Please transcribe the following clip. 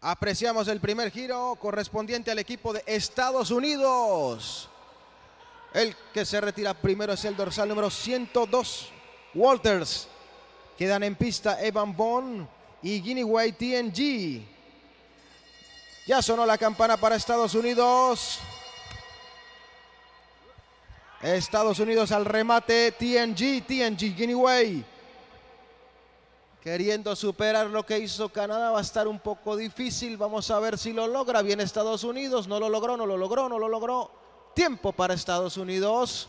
Apreciamos el primer giro correspondiente al equipo de Estados Unidos. El que se retira primero es el dorsal número 102, Walters. Quedan en pista Evan Bond y Guinea TNG. Ya sonó la campana para Estados Unidos. Estados Unidos al remate, TNG, TNG, Guinea queriendo superar lo que hizo Canadá, va a estar un poco difícil. Vamos a ver si lo logra. bien Estados Unidos, no lo logró, no lo logró, no lo logró. Tiempo para Estados Unidos.